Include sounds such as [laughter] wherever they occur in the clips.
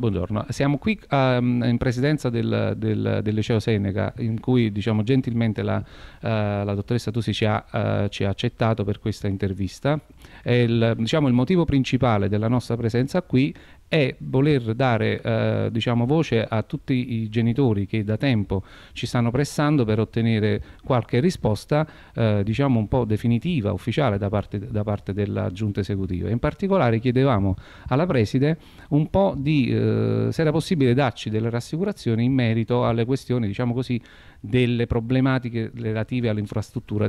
Buongiorno, siamo qui um, in presidenza del, del, del, liceo Seneca in cui diciamo gentilmente la, uh, la dottoressa Tusi ci ha, uh, ci ha, accettato per questa intervista. Il, diciamo, il motivo principale della nostra presenza qui è voler dare eh, diciamo, voce a tutti i genitori che da tempo ci stanno pressando per ottenere qualche risposta eh, diciamo un po' definitiva, ufficiale da parte, da parte, della giunta esecutiva. In particolare chiedevamo alla Preside un po' di, eh, se era possibile darci delle rassicurazioni in merito alle questioni diciamo così, delle problematiche relative all'infrastruttura mm,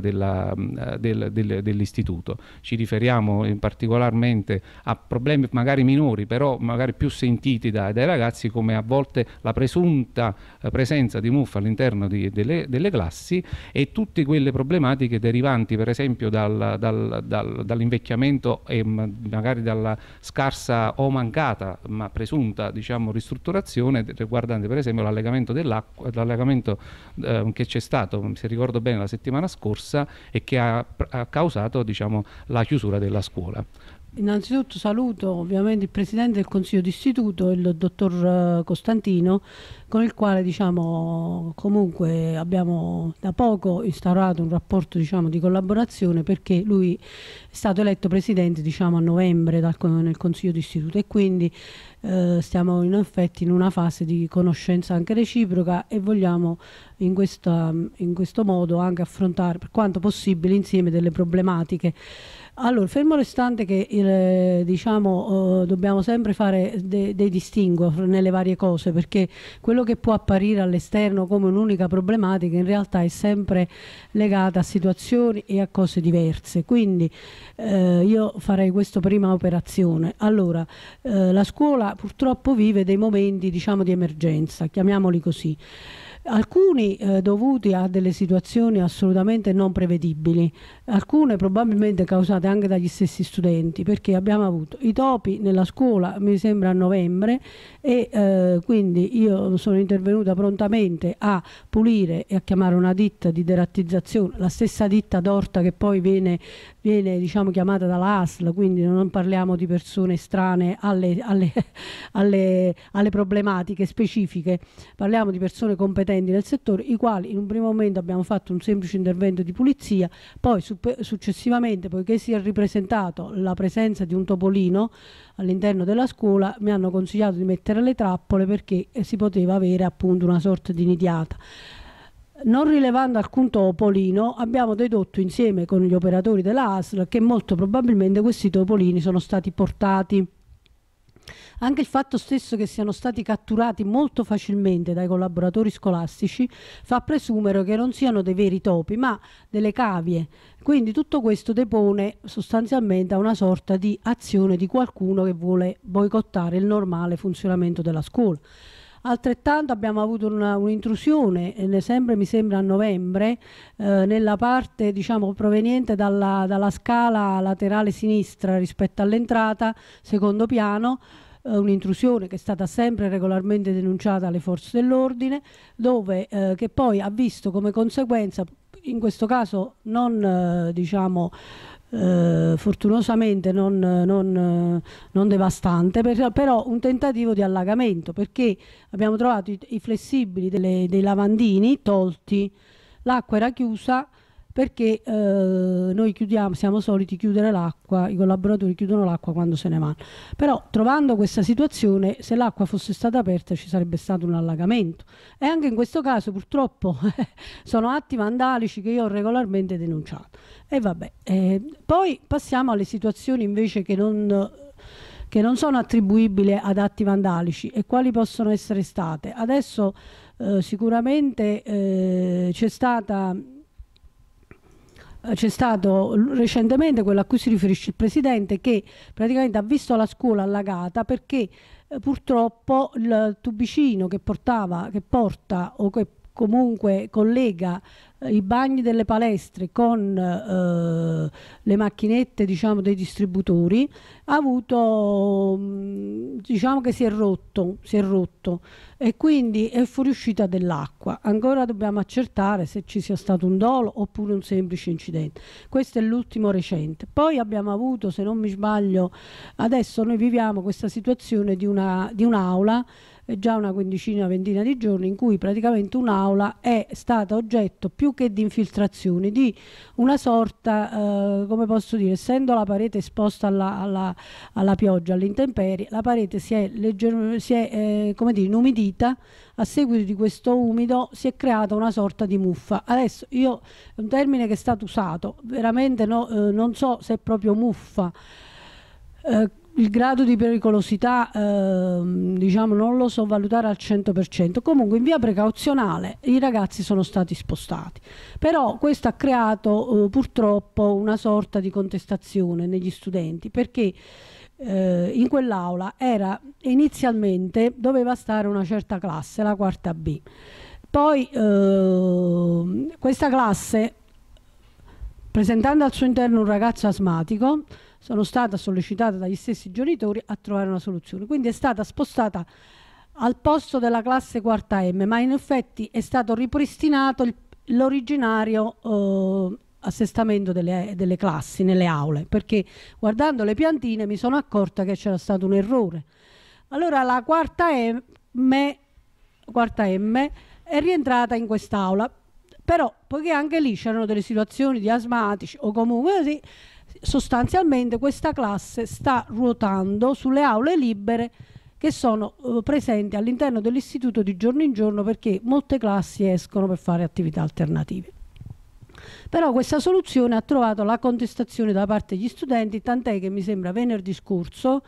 eh, del, del, dell'istituto. Ci riferiamo in particolarmente a problemi magari minori, però magari più sentiti dai, dai ragazzi, come a volte la presunta eh, presenza di muffa all'interno delle, delle, classi e tutte quelle problematiche derivanti per esempio dal, dal, dal, dall'invecchiamento e mm, magari dalla scarsa o mancata ma presunta diciamo, ristrutturazione riguardante per esempio l'allegamento dell'acqua, l'allegamento ehm, che c'è stato, se ricordo bene, la settimana scorsa e che ha, ha causato diciamo, la chiusura della scuola. Innanzitutto saluto ovviamente il Presidente del Consiglio d'Istituto, il Dottor eh, Costantino, con il quale diciamo, comunque abbiamo da poco instaurato un rapporto diciamo, di collaborazione perché lui è stato eletto Presidente diciamo, a novembre dal, nel Consiglio d'Istituto e quindi eh, stiamo in effetti in una fase di conoscenza anche reciproca e vogliamo in, questa, in questo modo anche affrontare per quanto possibile insieme delle problematiche. Allora, fermo restante che il, eh, diciamo, eh, dobbiamo sempre fare de dei distinguo nelle varie cose perché quello che può apparire all'esterno come un'unica problematica in realtà è sempre legata a situazioni e a cose diverse. Quindi eh, io farei questa prima operazione. Allora, eh, la scuola purtroppo vive dei momenti diciamo, di emergenza, chiamiamoli così alcuni eh, dovuti a delle situazioni assolutamente non prevedibili, alcune probabilmente causate anche dagli stessi studenti, perché abbiamo avuto i topi nella scuola, mi sembra a novembre, e eh, quindi io sono intervenuta prontamente a pulire e a chiamare una ditta di derattizzazione, la stessa ditta d'orta che poi viene, viene diciamo, chiamata dall'ASL, quindi non parliamo di persone strane alle, alle, [laughs] alle, alle problematiche specifiche, parliamo di persone competenti enti del settore, i quali in un primo momento abbiamo fatto un semplice intervento di pulizia, poi successivamente, poiché si è ripresentato la presenza di un topolino all'interno della scuola, mi hanno consigliato di mettere le trappole perché eh, si poteva avere appunto una sorta di nidiata. Non rilevando alcun topolino, abbiamo dedotto insieme con gli operatori della ASL che molto probabilmente questi topolini sono stati portati anche il fatto stesso che siano stati catturati molto facilmente dai collaboratori scolastici fa presumere che non siano dei veri topi, ma delle cavie. Quindi tutto questo depone sostanzialmente a una sorta di azione di qualcuno che vuole boicottare il normale funzionamento della scuola. Altrettanto abbiamo avuto un'intrusione, eh, sempre mi sembra a novembre, eh, nella parte diciamo, proveniente dalla, dalla, scala laterale sinistra rispetto all'entrata, secondo piano, eh, un'intrusione che è stata sempre regolarmente denunciata alle forze dell'ordine, dove, eh, che poi ha visto come conseguenza, in questo caso non eh, diciamo, eh, fortunosamente non, non, non, devastante, però un tentativo di allagamento perché abbiamo trovato i, i flessibili delle, dei lavandini tolti, l'acqua era chiusa perché eh, noi chiudiamo, siamo soliti chiudere l'acqua, i collaboratori chiudono l'acqua quando se ne vanno. Però trovando questa situazione, se l'acqua fosse stata aperta ci sarebbe stato un allagamento. E anche in questo caso purtroppo [laughs] sono atti vandalici che io ho regolarmente denunciato. E vabbè, eh, poi passiamo alle situazioni invece che non che non sono attribuibili ad atti vandalici e quali possono essere state. Adesso eh, sicuramente eh, c'è stata eh, c'è stato recentemente quello a cui si riferisce il Presidente che praticamente ha visto la scuola allagata perché eh, purtroppo il tubicino che, portava, che porta o che comunque collega eh, i bagni delle palestre con eh, le macchinette diciamo, dei distributori, ha avuto, mm, diciamo che si è rotto, si è rotto e quindi è fuoriuscita dell'acqua. Ancora dobbiamo accertare se ci sia stato un dolo oppure un semplice incidente. Questo è l'ultimo recente. Poi abbiamo avuto, se non mi sbaglio, adesso noi viviamo questa situazione di un'aula già una quindicina, ventina di giorni in cui praticamente un'aula è stata oggetto più che di infiltrazioni, di una sorta, eh, come posso dire, essendo la parete esposta alla, alla, alla pioggia, all'intemperie, la parete si è, legger, si è eh, come dire, inumidita, a seguito di questo umido si è creata una sorta di muffa. Adesso io, è un termine che è stato usato, veramente no, eh, non so se è proprio muffa, eh, il grado di pericolosità ehm, diciamo, non lo so valutare al 100%, comunque in via precauzionale i ragazzi sono stati spostati, però questo ha creato eh, purtroppo una sorta di contestazione negli studenti perché eh, in quell'aula era inizialmente doveva stare una certa classe, la quarta B, poi eh, questa classe presentando al suo interno un ragazzo asmatico sono stata sollecitata dagli stessi genitori a trovare una soluzione. Quindi è stata spostata al posto della classe quarta M, ma in effetti è stato ripristinato l'originario eh, assestamento delle, delle, classi nelle aule, perché guardando le piantine mi sono accorta che c'era stato un errore. Allora la quarta M, quarta M è rientrata in quest'aula, però poiché anche lì c'erano delle situazioni di asmatici o comunque così, sostanzialmente questa classe sta ruotando sulle aule libere che sono eh, presenti all'interno dell'istituto di giorno in giorno perché molte classi escono per fare attività alternative. Però questa soluzione ha trovato la contestazione da parte degli studenti, tant'è che mi sembra venerdì scorso,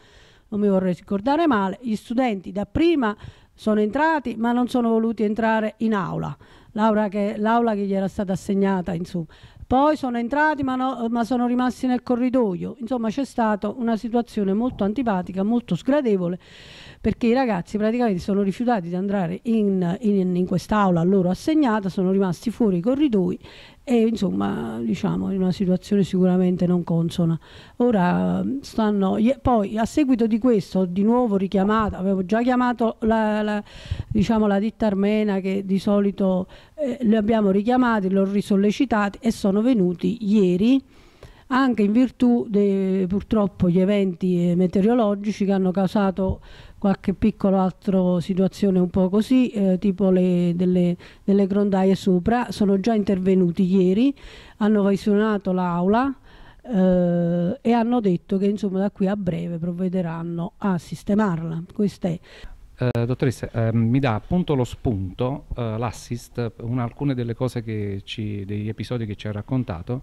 non mi vorrei ricordare male, gli studenti da prima sono entrati ma non sono voluti entrare in aula, l'aula che, che gli era stata assegnata, insomma poi sono entrati ma, no, ma sono rimasti nel corridoio. Insomma c'è stata una situazione molto antipatica, molto sgradevole perché i ragazzi praticamente sono rifiutati di andare in, in, in quest'aula a loro assegnata, sono rimasti fuori i corridoi e insomma diciamo in una situazione sicuramente non consona ora stanno poi a seguito di questo di nuovo richiamato avevo già chiamato la, la, diciamo, la ditta armena che di solito eh, li abbiamo richiamati li ho risollecitati e sono venuti ieri anche in virtù dei purtroppo gli eventi meteorologici che hanno causato qualche piccola altra situazione un po' così, eh, tipo le, delle, delle grondaie sopra, sono già intervenuti ieri, hanno visionato l'aula eh, e hanno detto che insomma da qui a breve provvederanno a sistemarla. Questa è. Eh, dottoressa, eh, mi dà appunto lo spunto, eh, l'assist, alcune delle cose che ci, degli episodi che ci ha raccontato,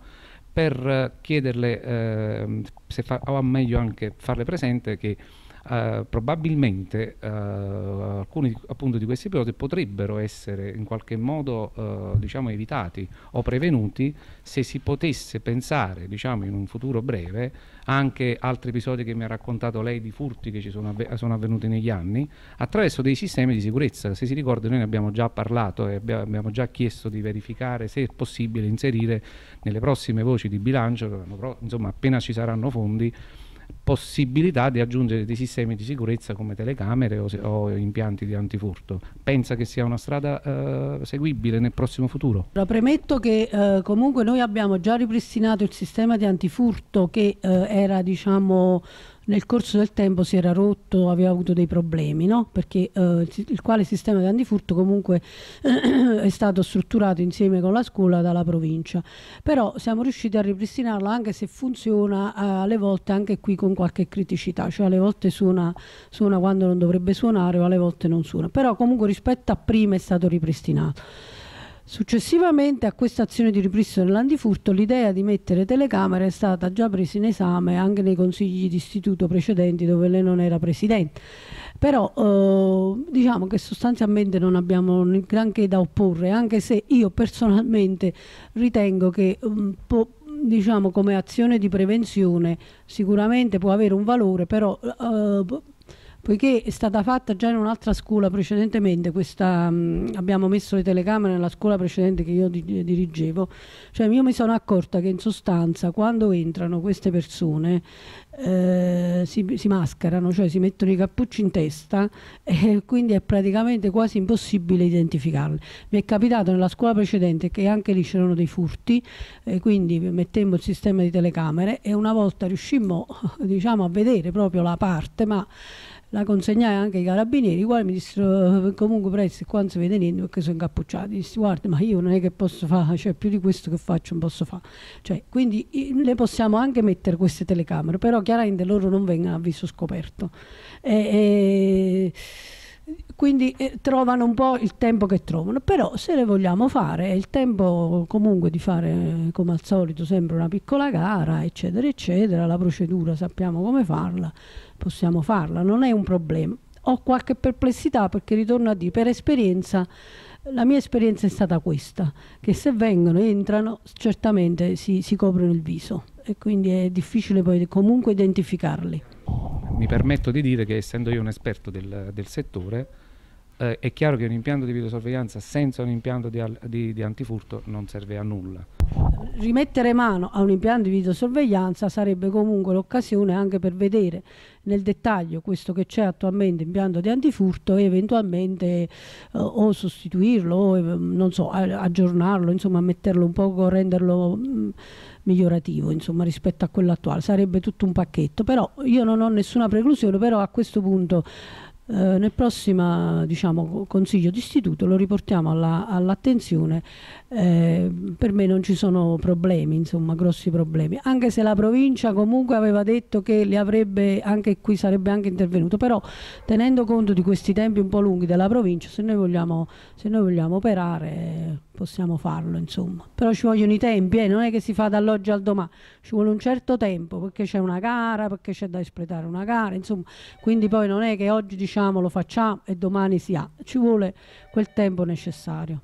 per eh, chiederle ehm, se fa, o meglio anche farle presente che eh, probabilmente eh, alcuni appunto di questi episodi potrebbero essere in qualche modo eh, diciamo evitati o prevenuti se si potesse pensare diciamo in un futuro breve anche altri episodi che mi ha raccontato lei di furti che ci sono, avve sono avvenuti negli anni attraverso dei sistemi di sicurezza se si ricorda noi ne abbiamo già parlato e abbiamo già chiesto di verificare se è possibile inserire nelle prossime voci di bilancio insomma appena ci saranno fondi possibilità di aggiungere dei sistemi di sicurezza come telecamere o, o impianti di antifurto. Pensa che sia una strada eh, seguibile nel prossimo futuro? Premetto che eh, comunque noi abbiamo già ripristinato il sistema di antifurto che eh, era diciamo nel corso del tempo si era rotto, aveva avuto dei problemi, no? perché eh, il quale sistema di antifurto comunque [clears throat] è stato strutturato insieme con la scuola dalla provincia. Però siamo riusciti a ripristinarlo anche se funziona eh, alle volte anche qui con qualche criticità, cioè alle volte suona, suona quando non dovrebbe suonare o alle volte non suona, però comunque rispetto a prima è stato ripristinato. Successivamente a questa azione di ripristino dell'antifurto, l'idea di mettere telecamere è stata già presa in esame anche nei consigli di istituto precedenti dove lei non era presidente. Però eh, diciamo che sostanzialmente non abbiamo granché da opporre, anche se io personalmente ritengo che um, diciamo come azione di prevenzione sicuramente può avere un valore, però eh, poiché è stata fatta già in un'altra scuola precedentemente, questa, mh, mm, abbiamo messo le telecamere nella scuola precedente che io di dirigevo, cioè io mi sono accorta che in sostanza quando entrano queste persone eh, si, si, mascherano, cioè si mettono i cappucci in testa [laughs] e quindi è praticamente quasi impossibile identificarle. Mi è capitato nella scuola precedente che anche lì c'erano dei furti, eh, quindi mettemmo il sistema di telecamere e una volta riuscimmo [laughs] diciamo, a vedere proprio la parte, ma la consegnai anche ai carabinieri, i quali mi dissero eh, comunque presto qua non si vede niente perché sono incappucciati, dissi guarda ma io non è che posso fare, cioè più di questo che faccio non posso fare, cioè, quindi le possiamo anche mettere queste telecamere, però chiaramente loro non vengono a viso scoperto. E, e quindi eh, trovano un po' il tempo che trovano, però se le vogliamo fare è il tempo comunque di fare eh, come al solito sempre una piccola gara eccetera eccetera, la procedura sappiamo come farla, possiamo farla, non è un problema. Ho qualche perplessità perché ritorno a dire, per esperienza la mia esperienza è stata questa, che se vengono e entrano certamente si, si coprono il viso e quindi è difficile poi comunque identificarli mi permetto di dire che essendo io un esperto del, del settore, eh, è chiaro che un impianto di videosorveglianza senza un impianto di, di, di antifurto non serve a nulla. Rimettere mano a un impianto di videosorveglianza sarebbe comunque l'occasione anche per vedere nel dettaglio questo che c'è attualmente impianto di antifurto e eventualmente eh, o sostituirlo o eh, non so, aggiornarlo, insomma metterlo un poco, renderlo mh, mm, migliorativo insomma, rispetto a quello attuale, sarebbe tutto un pacchetto, però io non ho nessuna preclusione, però a questo punto eh, nel prossimo diciamo, consiglio d'istituto lo riportiamo all'attenzione, all eh, per me non ci sono problemi, insomma grossi problemi, anche se la provincia comunque aveva detto che li avrebbe, anche qui sarebbe anche intervenuto, però tenendo conto di questi tempi un po' lunghi della provincia, se noi vogliamo, se noi vogliamo operare possiamo farlo insomma, però ci vogliono i tempi, eh? non è che si fa dall'oggi al domani, ci vuole un certo tempo perché c'è una gara, perché c'è da espletare una gara, insomma, quindi poi non è che oggi diciamo diciamo lo facciamo e domani si ha. Ci vuole quel tempo necessario.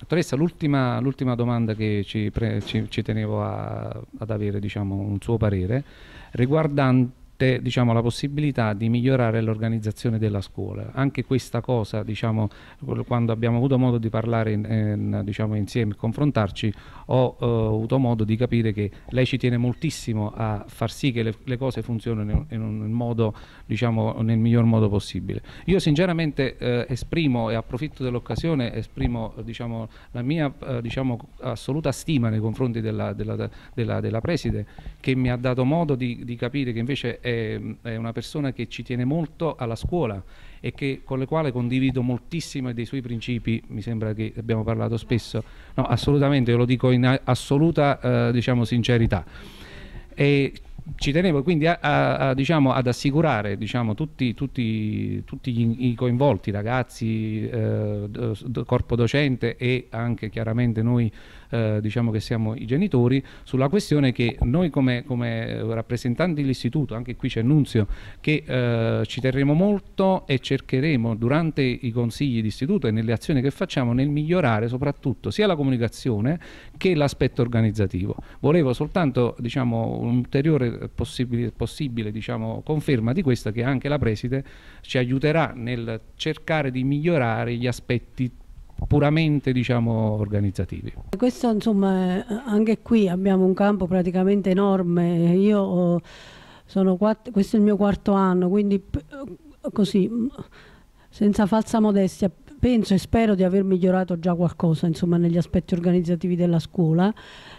Dottoressa, l'ultima, domanda che ci, pre, ci, ci tenevo a, ad avere diciamo, un suo parere riguardante tutte diciamo, la possibilità di migliorare l'organizzazione della scuola. Anche questa cosa, diciamo, quando abbiamo avuto modo di parlare in, in, diciamo, insieme, confrontarci, ho eh, avuto modo di capire che lei ci tiene moltissimo a far sì che le, le cose funzionino in, un modo, diciamo, nel miglior modo possibile. Io sinceramente eh, esprimo e approfitto dell'occasione, esprimo diciamo, la mia eh, diciamo, assoluta stima nei confronti della, della, della, della Preside che mi ha dato modo di, di capire che invece è è, ehm, è una persona che ci tiene molto alla scuola e che, con la quale condivido moltissimo dei suoi principi, mi sembra che abbiamo parlato spesso, no assolutamente, lo dico in assoluta eh, diciamo, sincerità. E ci tenevo quindi a, a, a, diciamo, ad assicurare diciamo, tutti, tutti, tutti gli, i coinvolti, ragazzi, eh, do, corpo docente e anche chiaramente noi eh, diciamo che siamo i genitori, sulla questione che noi come, come rappresentanti dell'istituto, anche qui c'è Nunzio, che eh, ci terremo molto e cercheremo durante i consigli d'istituto e nelle azioni che facciamo nel migliorare soprattutto sia la comunicazione che l'aspetto organizzativo. Volevo soltanto diciamo, un'ulteriore possibile, possibile diciamo, conferma di questa che anche la preside ci aiuterà nel cercare di migliorare gli aspetti puramente diciamo, organizzativi. Questo insomma anche qui abbiamo un campo praticamente enorme, io oh, sono quattro, questo è il mio quarto anno, quindi così senza falsa modestia penso e spero di aver migliorato già qualcosa insomma, negli aspetti organizzativi della scuola.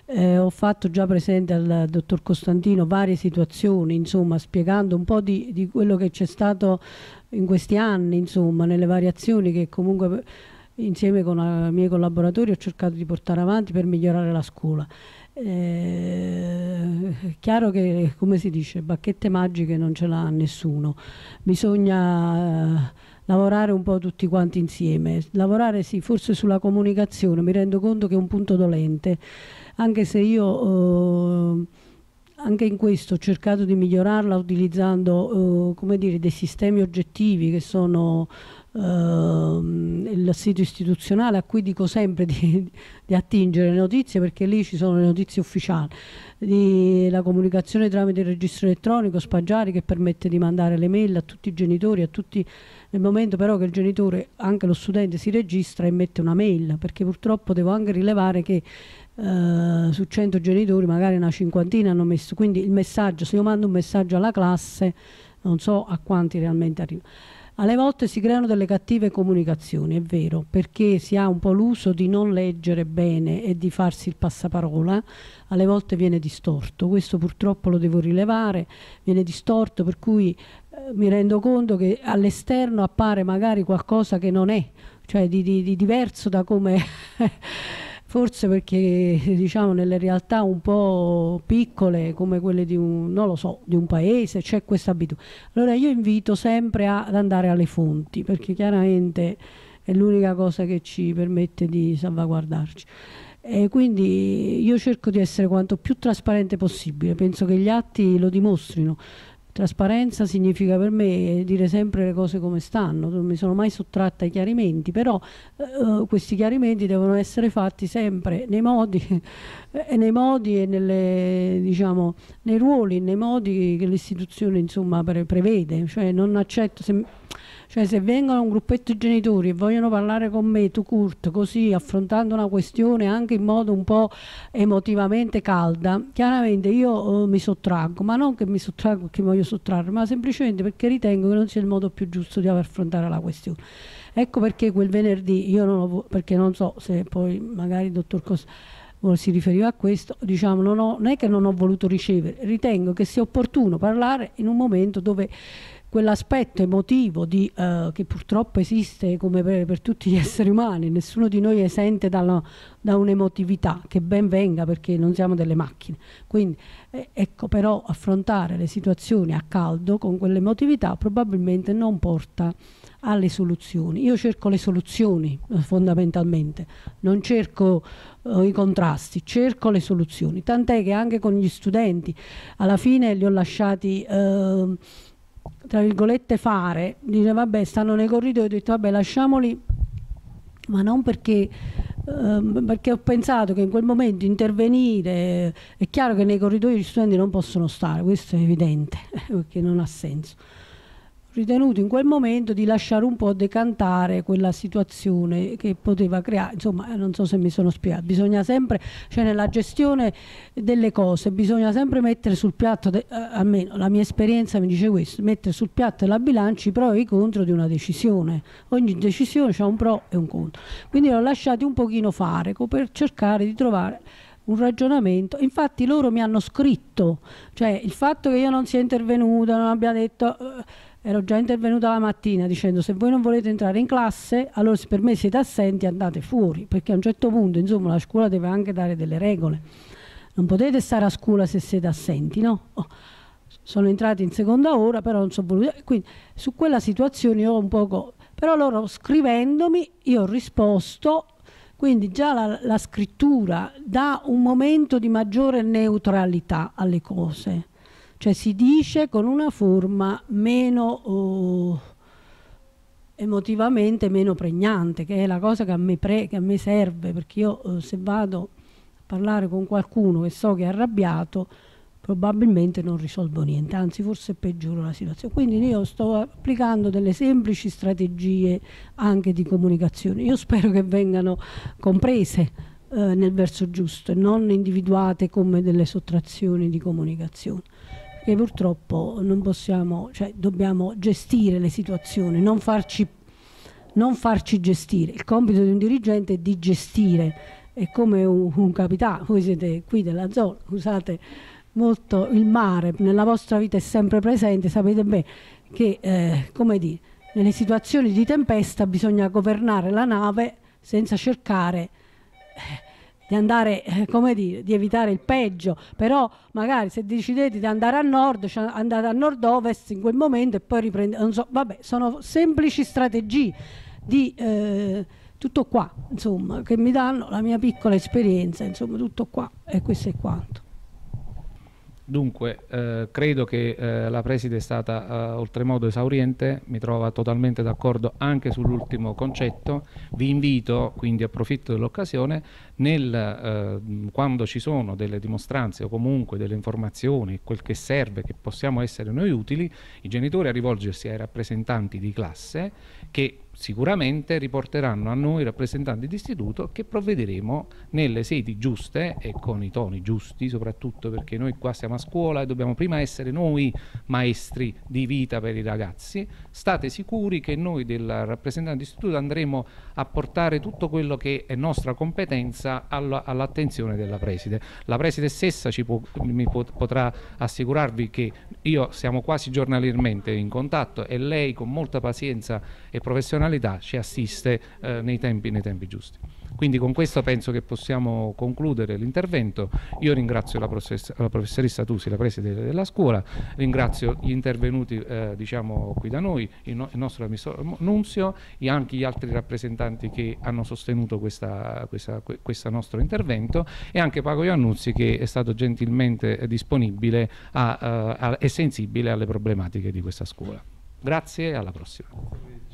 Eh, ho fatto già presente al dottor Costantino varie situazioni, insomma, spiegando un po' di, di quello che c'è stato in questi anni, insomma, nelle variazioni che comunque insieme con i eh, miei collaboratori ho cercato di portare avanti per migliorare la scuola. Eh, è chiaro che, come si dice, bacchette magiche non ce l'ha nessuno, bisogna eh, lavorare un po' tutti quanti insieme, lavorare sì forse sulla comunicazione, mi rendo conto che è un punto dolente, anche se io... Eh, anche in questo ho cercato di migliorarla utilizzando eh, dire, dei sistemi oggettivi che sono eh, il sito istituzionale a cui dico sempre di, [laughs] di, attingere le notizie perché lì ci sono le notizie ufficiali, di, la comunicazione tramite il registro elettronico, Spaggiari che permette di mandare le mail a tutti i genitori, a tutti, nel momento però che il genitore, anche lo studente si registra e mette una mail perché purtroppo devo anche rilevare che eh, su 100 genitori magari una cinquantina hanno messo, quindi il messaggio, se io mando un messaggio alla classe non so a quanti realmente arriva. Alle volte si creano delle cattive comunicazioni, è vero, perché si ha un po' l'uso di non leggere bene e di farsi il passaparola, alle volte viene distorto, questo purtroppo lo devo rilevare, viene distorto per cui eh, mi rendo conto che all'esterno appare magari qualcosa che non è, cioè di, di, di diverso da come... [laughs] forse perché [laughs] diciamo nelle realtà un po' piccole come quelle di un, non lo so, di un paese c'è questa abitudine. Allora io invito sempre a, ad andare alle fonti perché chiaramente è l'unica cosa che ci permette di salvaguardarci. E quindi io cerco di essere quanto più trasparente possibile, penso che gli atti lo dimostrino. Trasparenza significa per me dire sempre le cose come stanno, non mi sono mai sottratta ai chiarimenti, però eh, eh questi chiarimenti devono essere fatti sempre nei modi, [laughs] eh, nei modi e nelle, diciamo, nei ruoli, nei modi che l'istituzione prevede. Cioè non accetto, se, cioè se vengono un gruppetto di genitori e vogliono parlare con me, tu Kurt, così affrontando una questione anche in modo un po' emotivamente calda, chiaramente io eh, mi sottraggo, ma non che mi sottraggo perché voglio sottrarre, ma semplicemente perché ritengo che non sia il modo più giusto di affrontare la questione. Ecco perché quel venerdì, io non ho, perché non so se poi magari il dottor Costa si riferiva a questo, diciamo, non, ho, non, è che non ho voluto ricevere, ritengo che sia opportuno parlare in un momento dove quell'aspetto emotivo di, uh, che purtroppo esiste come per, per, tutti gli [laughs] esseri umani, nessuno di noi è esente dalla, da un'emotività che ben venga perché non siamo delle macchine. Quindi eh, ecco però affrontare le situazioni a caldo con quell'emotività probabilmente non porta alle soluzioni. Io cerco le soluzioni eh, fondamentalmente, non cerco eh, i contrasti, cerco le soluzioni. Tant'è che anche con gli studenti alla fine li ho lasciati... Eh, tra virgolette fare dice vabbè stanno nei corridoi ho detto vabbè lasciamoli ma non perché eh, perché ho pensato che in quel momento intervenire è chiaro che nei corridoi gli studenti non possono stare questo è evidente [laughs] perché non ha senso ritenuto in quel momento di lasciare un po' decantare quella situazione che poteva creare, insomma eh, non so se mi sono spiegato, bisogna sempre, cioè nella gestione delle cose, bisogna sempre mettere sul piatto, de, eh, almeno la mia esperienza mi dice questo, mettere sul piatto la bilancia i pro e i contro di una decisione, ogni decisione ha un pro e un contro, quindi l'ho lasciati un pochino fare per cercare di trovare un ragionamento. Infatti loro mi hanno scritto, cioè il fatto che io non sia intervenuta, non abbia detto eh, Ero già intervenuta la mattina dicendo se voi non volete entrare in classe, allora se per me siete assenti andate fuori, perché a un certo punto insomma la scuola deve anche dare delle regole. Non potete stare a scuola se siete assenti, no? Oh sono entrati in seconda ora, però non sono voluti. Quindi su quella situazione ho un poco... Però loro scrivendomi io ho risposto, quindi già la, la scrittura dà un momento di maggiore neutralità alle cose cioè si dice con una forma meno oh, emotivamente meno pregnante, che è la cosa che a me, pre, che a me serve, perché io eh, se vado a parlare con qualcuno che so che è arrabbiato, probabilmente non risolvo niente, anzi forse peggioro la situazione. Quindi io sto applicando delle semplici strategie anche di comunicazione. Io spero che vengano comprese eh, nel verso giusto e non individuate come delle sottrazioni di comunicazione e purtroppo non possiamo, cioè dobbiamo gestire le situazioni, non farci, non farci gestire. Il compito di un dirigente è di gestire, è come un, un capitano, voi siete qui della zona, usate molto il mare, nella vostra vita è sempre presente, sapete bene che, eh, come dire, nelle situazioni di tempesta bisogna governare la nave senza cercare... Eh, di andare, eh, come dire, di evitare il peggio, però magari se decidete di andare a nord, cioè andate a nord-ovest in quel momento e poi riprendete, non so, vabbè, sono semplici strategie di... Eh, tutto qua, insomma, che mi danno la mia piccola esperienza, insomma, tutto qua e questo è quanto. Dunque, eh, credo che eh, la preside è stata eh, oltremodo esauriente, mi trova totalmente d'accordo anche sull'ultimo concetto. Vi invito, quindi approfitto dell'occasione, eh, quando ci sono delle dimostranze o comunque delle informazioni, quel che serve, che possiamo essere noi utili, i genitori a rivolgersi ai rappresentanti di classe che sicuramente riporteranno a noi rappresentanti d'istituto che provvederemo nelle sedi giuste e con i toni giusti soprattutto perché noi qua siamo a scuola e dobbiamo prima essere noi maestri di vita per i ragazzi. State sicuri che noi del rappresentante d'istituto andremo a portare tutto quello che è nostra competenza all'attenzione della preside. La preside stessa può, mi potrà assicurarvi che io siamo quasi giornalmente in contatto e lei con molta pazienza e professionalità professionalità ci assiste eh, nei, tempi, nei tempi giusti. Quindi con questo penso che possiamo concludere l'intervento. Io ringrazio la, la professoressa Tusi, la preside della scuola, ringrazio gli intervenuti eh, diciamo, qui da noi, il, no il nostro Nunzio e anche gli altri rappresentanti che hanno sostenuto questo nostro intervento e anche Pago Iannuzzi che è stato gentilmente disponibile eh, e sensibile alle problematiche di questa scuola. Grazie e alla prossima.